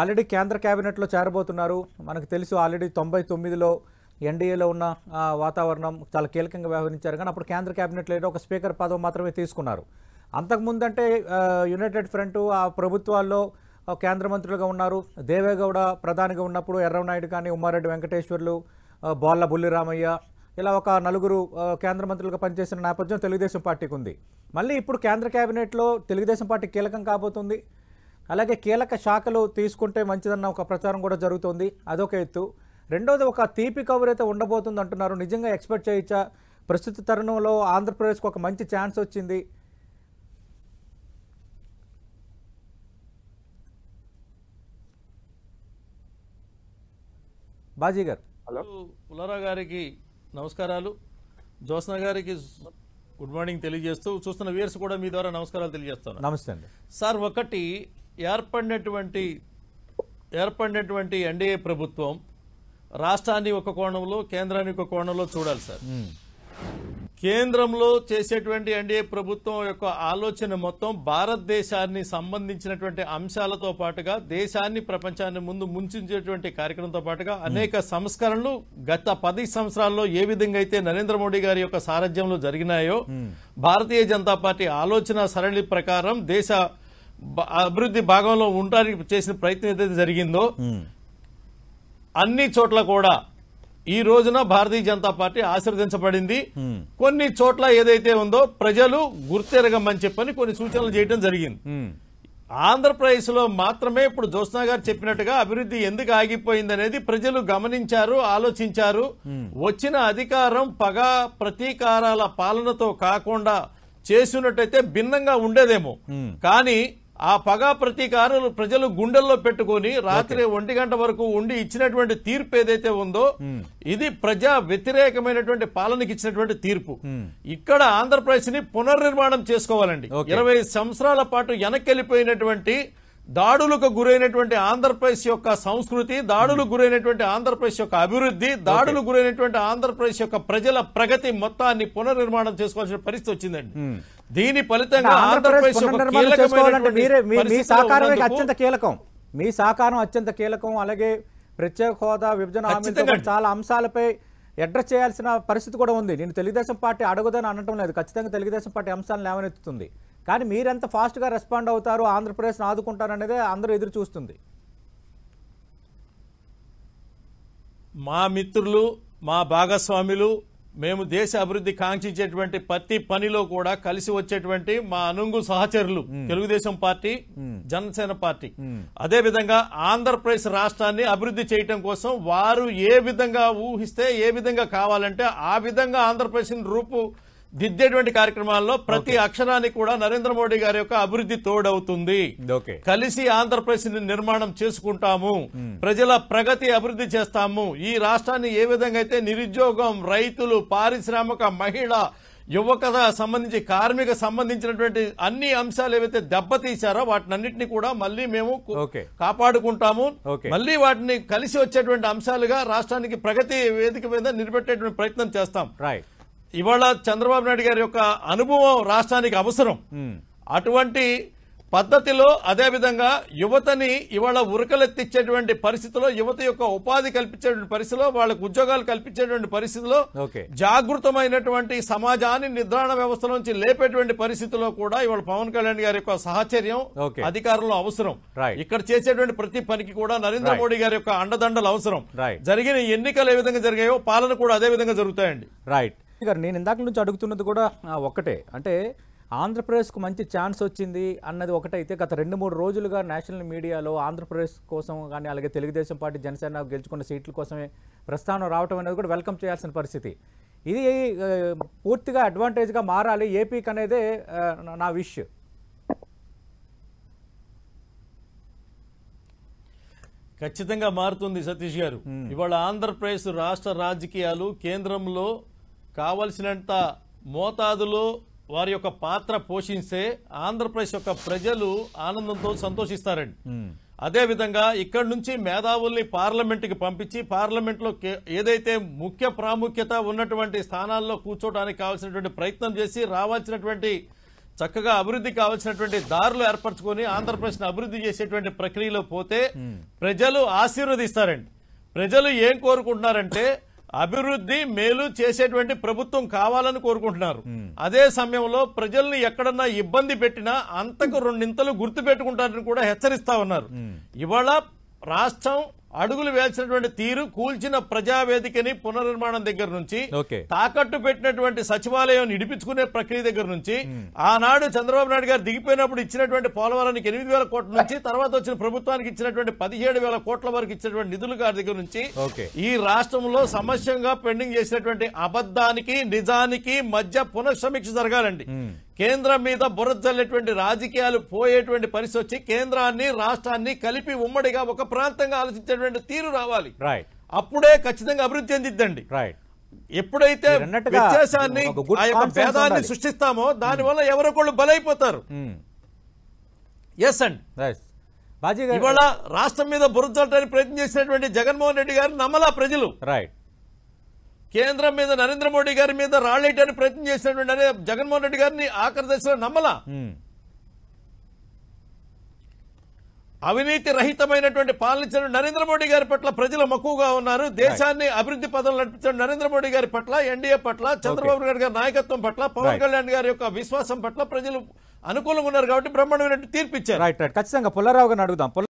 Already కేంద్ర క్యాబినెట్లో చేరబోతున్నారు మనకు తెలుసు ఆల్రెడీ తొంభై తొమ్మిదిలో ఎన్డీఏలో ఉన్న వాతావరణం చాలా కీలకంగా వ్యవహరించారు కానీ అప్పుడు కేంద్ర క్యాబినెట్లో ఏదో ఒక స్పీకర్ పదవి మాత్రమే తీసుకున్నారు అంతకుముందంటే యునైటెడ్ ఫ్రంట్ ఆ ప్రభుత్వాల్లో కేంద్ర మంత్రులుగా ఉన్నారు దేవేగౌడ ప్రధానిగా ఉన్నప్పుడు ఎర్రవనాయుడు కానీ ఉమ్మారెడ్డి వెంకటేశ్వర్లు బోళ్ళ బుల్లిరామయ్య ఇలా ఒక నలుగురు కేంద్ర మంత్రులుగా పనిచేసిన నేపథ్యం తెలుగుదేశం పార్టీకి ఉంది మళ్ళీ ఇప్పుడు కేంద్ర క్యాబినెట్లో తెలుగుదేశం పార్టీ కీలకం కాబోతుంది అలాగే కీలక శాఖలు తీసుకుంటే మంచిదన్న ఒక ప్రచారం కూడా జరుగుతుంది అదొక ఎత్తు రెండోది ఒక తీపి కవర్ అయితే ఉండబోతుంది అంటున్నారు నిజంగా ఎక్స్పెక్ట్ చేయొచ్చా ప్రస్తుత తరుణంలో ఆంధ్రప్రదేశ్కి ఒక మంచి ఛాన్స్ వచ్చింది బాజీ గారు హలో పులరా గారికి నమస్కారాలు జ్యోత్స్న గారికి గుడ్ మార్నింగ్ తెలియజేస్తూ చూస్తున్న వీర్స్ కూడా మీ ద్వారా నమస్కారాలు తెలియజేస్తాను నమస్తే అండి సార్ ఒకటి ఏర్పడినటువంటి ఏర్పడినటువంటి ఎన్డీఏ ప్రభుత్వం రాష్ట్రాన్ని ఒక కోణంలో కేంద్రాన్ని ఒక కోణంలో చూడాలి సార్ కేంద్రంలో చేసేటువంటి ఎన్డీఏ ప్రభుత్వం యొక్క ఆలోచన మొత్తం భారతదేశాన్ని సంబంధించినటువంటి అంశాలతో పాటుగా దేశాన్ని ప్రపంచాన్ని ముందు ముంచేటువంటి కార్యక్రమంతో పాటుగా అనేక సంస్కరణలు గత పది సంవత్సరాల్లో ఏ విధంగా అయితే నరేంద్ర మోడీ గారి యొక్క సారథ్యంలో జరిగినాయో భారతీయ జనతా పార్టీ ఆలోచన సరళి ప్రకారం దేశ అభివృద్ధి భాగంలో ఉండడానికి చేసిన ప్రయత్నం ఏదైతే జరిగిందో అన్ని చోట్ల కూడా ఈ రోజున భారతీయ జనతా పార్టీ ఆశీర్వదించబడింది కొన్ని చోట్ల ఏదైతే ఉందో ప్రజలు గుర్తెరగమని చెప్పని కొన్ని సూచనలు చేయడం జరిగింది ఆంధ్రప్రదేశ్ లో మాత్రమే ఇప్పుడు జ్యోత్స్నా గారు చెప్పినట్టుగా అభివృద్ధి ఎందుకు ఆగిపోయింది అనేది ప్రజలు గమనించారు ఆలోచించారు వచ్చిన అధికారం పగ ప్రతీకారాల పాలనతో కాకుండా చేసినట్టయితే భిన్నంగా ఉండేదేమో కానీ ఆ పగ ప్రతీకారాలు ప్రజలు గుండెల్లో పెట్టుకొని రాత్రి ఒంటి గంట వరకు ఉండి ఇచ్చినటువంటి తీర్పు ఏదైతే ఉందో ఇది ప్రజా వ్యతిరేకమైనటువంటి పాలనకి ఇచ్చినటువంటి తీర్పు ఇక్కడ ఆంధ్రప్రదేశ్ ని పునర్నిర్మాణం చేసుకోవాలండి ఇరవై సంవత్సరాల పాటు వెనక్కి దాడులకు గురైనటువంటి ఆంధ్రప్రదేశ్ యొక్క సంస్కృతి దాడులకు గురైనటువంటి ఆంధ్రప్రదేశ్ యొక్క అభివృద్ధి దాడులకు గురైనటువంటి ఆంధ్రప్రదేశ్ యొక్క ప్రజల ప్రగతి మొత్తాన్ని పునర్నిర్మాణం చేసుకోవాల్సిన పరిస్థితి వచ్చిందండి దీని ఫలితంగా మీ అత్యంత కీలకం మీ సహకారం అత్యంత కీలకం అలాగే ప్రత్యేక హోదా విభజన చాలా అంశాలపై అడ్రస్ చేయాల్సిన పరిస్థితి కూడా ఉంది నేను తెలుగుదేశం పార్టీ అడగదని అనటం లేదు ఖచ్చితంగా తెలుగుదేశం పార్టీ అంశాలను లేవనెత్తుతుంది కానీ మీరెంత ఫాస్ట్గా రెస్పాండ్ అవుతారు ఆంధ్రప్రదేశ్ను ఆదుకుంటారనేదే అందరూ ఎదురు చూస్తుంది మా మిత్రులు మా భాగస్వాములు మేము దేశ అభివృద్ధి కాంక్షించేటువంటి ప్రతి పనిలో కూడా కలిసి వచ్చేటువంటి మా అనుంగు సహచరులు తెలుగుదేశం పార్టీ జనసేన పార్టీ అదే విధంగా ఆంధ్రప్రదేశ్ రాష్ట్రాన్ని అభివృద్ధి చేయటం కోసం వారు ఏ విధంగా ఊహిస్తే ఏ విధంగా కావాలంటే ఆ విధంగా ఆంధ్రప్రదేశ్ రూపు దిద్దేటువంటి కార్యక్రమాల్లో ప్రతి అక్షరానికి కూడా నరేంద్ర మోడీ గారి యొక్క అభివృద్ధి తోడవుతుంది కలిసి ఆంధ్రప్రదేశ్ నిర్మాణం చేసుకుంటాము ప్రజల ప్రగతి అభివృద్ధి చేస్తాము ఈ రాష్ట్రాన్ని ఏ విధంగా అయితే నిరుద్యోగం రైతులు పారిశ్రామిక మహిళ యువకత సంబంధించి కార్మిక సంబంధించినటువంటి అన్ని అంశాలు ఏవైతే దెబ్బతీశారో వాటినన్నింటినీ కూడా మళ్ళీ మేము కాపాడుకుంటాము మళ్ళీ వాటిని కలిసి వచ్చేటువంటి అంశాలుగా రాష్ట్రానికి ప్రగతి వేదిక మీద నిలబెట్టేటువంటి ప్రయత్నం చేస్తాం రైట్ ఇవాళ చంద్రబాబు నాయుడు గారి యొక్క అనుభవం రాష్ట్రానికి అవసరం అటువంటి పద్ధతిలో అదేవిధంగా యువతని ఇవాళ ఉరకలెత్తిచ్చేటువంటి పరిస్థితిలో యువత యొక్క ఉపాధి కల్పించేటువంటి పరిస్థితిలో వాళ్ళకు ఉద్యోగాలు కల్పించేటువంటి పరిస్థితిలో జాగృతమైనటువంటి సమాజాన్ని నిద్రాణ వ్యవస్థ నుంచి లేపేటువంటి పరిస్థితిలో కూడా ఇవాళ పవన్ కళ్యాణ్ గారి యొక్క సాహచర్యం అధికారంలో అవసరం ఇక్కడ చేసేటువంటి ప్రతి పనికి కూడా నరేంద్ర మోడీ గారి యొక్క అండదండలు అవసరం జరిగిన ఎన్నికలు ఏ విధంగా జరిగాయో పాలన కూడా అదే విధంగా జరుగుతాయండి రైట్ గారు నేను ఇందాక నుంచి అడుగుతున్నది కూడా ఒకటే అంటే ఆంధ్రప్రదేశ్కు మంచి ఛాన్స్ వచ్చింది అన్నది ఒకటైతే గత రెండు మూడు రోజులుగా నేషనల్ మీడియాలో ఆంధ్రప్రదేశ్ కోసం కానీ అలాగే తెలుగుదేశం పార్టీ జనసేన గెలుచుకున్న సీట్ల కోసమే ప్రస్థానం రావడం అనేది కూడా వెల్కమ్ చేయాల్సిన పరిస్థితి ఇది పూర్తిగా అడ్వాంటేజ్గా మారాలి ఏపీకి అనేదే నా విష్ ఖచ్చితంగా మారుతుంది సతీష్ గారు ఇవాళ ఆంధ్రప్రదేశ్ రాష్ట్ర రాజకీయాలు కేంద్రంలో కావలసినంత మోతాదులో వారి యొక్క పాత్ర పోషిస్తే ఆంధ్రప్రదేశ్ యొక్క ప్రజలు ఆనందంతో సంతోషిస్తారండి అదేవిధంగా ఇక్కడి నుంచి మేధావుల్ని పార్లమెంట్కి పంపించి పార్లమెంట్లో ఏదైతే ముఖ్య ప్రాముఖ్యత ఉన్నటువంటి స్థానాల్లో కూర్చోవడానికి కావాల్సినటువంటి ప్రయత్నం చేసి రావాల్సినటువంటి చక్కగా అభివృద్ధి కావాల్సినటువంటి దారులు ఏర్పరచుకొని ఆంధ్రప్రదేశ్ను అభివృద్ధి చేసేటువంటి ప్రక్రియలో పోతే ప్రజలు ఆశీర్వదిస్తారండి ప్రజలు ఏం కోరుకుంటున్నారంటే అభివృద్ధి మేలు చేసేటువంటి ప్రభుత్వం కావాలని కోరుకుంటున్నారు అదే సమయంలో ప్రజల్ని ఎక్కడన్నా ఇబ్బంది పెట్టినా అంతకు రెండింతలు గుర్తు పెట్టుకుంటారని కూడా హెచ్చరిస్తా ఉన్నారు ఇవాళ రాష్ట్రం అడుగులు వేల్చినటువంటి తీరు కూల్చిన ప్రజావేదికని పునర్నిర్మాణం దగ్గర నుంచి తాకట్టు పెట్టినటువంటి సచివాలయం ఇడిపించుకునే ప్రక్రియ దగ్గర నుంచి ఆనాడు చంద్రబాబు నాయుడు గారు దిగిపోయినప్పుడు ఇచ్చినటువంటి పోలవరానికి ఎనిమిది వేల కోట్ల నుంచి తర్వాత వచ్చిన ప్రభుత్వానికి ఇచ్చినటువంటి పదిహేడు వేల కోట్ల వరకు ఇచ్చినటువంటి నిధులు గారి దగ్గర నుంచి ఈ రాష్ట్రంలో సమస్యంగా పెండింగ్ చేసినటువంటి అబద్దానికి నిజానికి మధ్య పునఃసమీక్ష జరగాలండి కేంద్రం మీద బురజల్లేటువంటి రాజకీయాలు పోయేటువంటి పరిస్థితి వచ్చి కేంద్రాన్ని రాష్ట్రాన్ని కలిపి ఉమ్మడిగా ఒక ప్రాంతంగా ఆలోచించేటువంటి తీరు రావాలి అప్పుడే ఖచ్చితంగా అభివృద్ధి చెందిద్దండి ఎప్పుడైతే వ్యత్యాసాన్ని ఆ యొక్క భేదాన్ని సృష్టిస్తామో hmm. దానివల్ల కూడా బలైపోతారు ఎస్ hmm. అండి ఇవాళ రాష్ట్రం మీద బురద ప్రయత్నం చేసినటువంటి జగన్మోహన్ రెడ్డి గారు నమ్మలా ప్రజలు రైట్ కేంద్రం మీద నరేంద్ర మోడీ గారి మీద రాళ్ళేయటానికి ప్రయత్నం చేసినటువంటి జగన్మోహన్ రెడ్డి గారిని ఆఖరి దశలో నమ్మలా అవినీతి రహితమైనటువంటి పాలన నరేంద్ర మోడీ గారి పట్ల ప్రజలు మక్కువగా ఉన్నారు దేశాన్ని అభివృద్ధి పదవులు నడిపించిన నరేంద్ర మోడీ గారి పట్ల ఎన్డీఏ పట్ల చంద్రబాబు నాయుడు గారి నాయకత్వం పట్ల పవన్ కళ్యాణ్ గారి యొక్క విశ్వాసం పట్ల ప్రజలు అనుకూలంగా ఉన్నారు కాబట్టి బ్రహ్మాండమైన తీర్పు ఇచ్చారు ఖచ్చితంగా పుల్లారావు గారు అడుగుదాం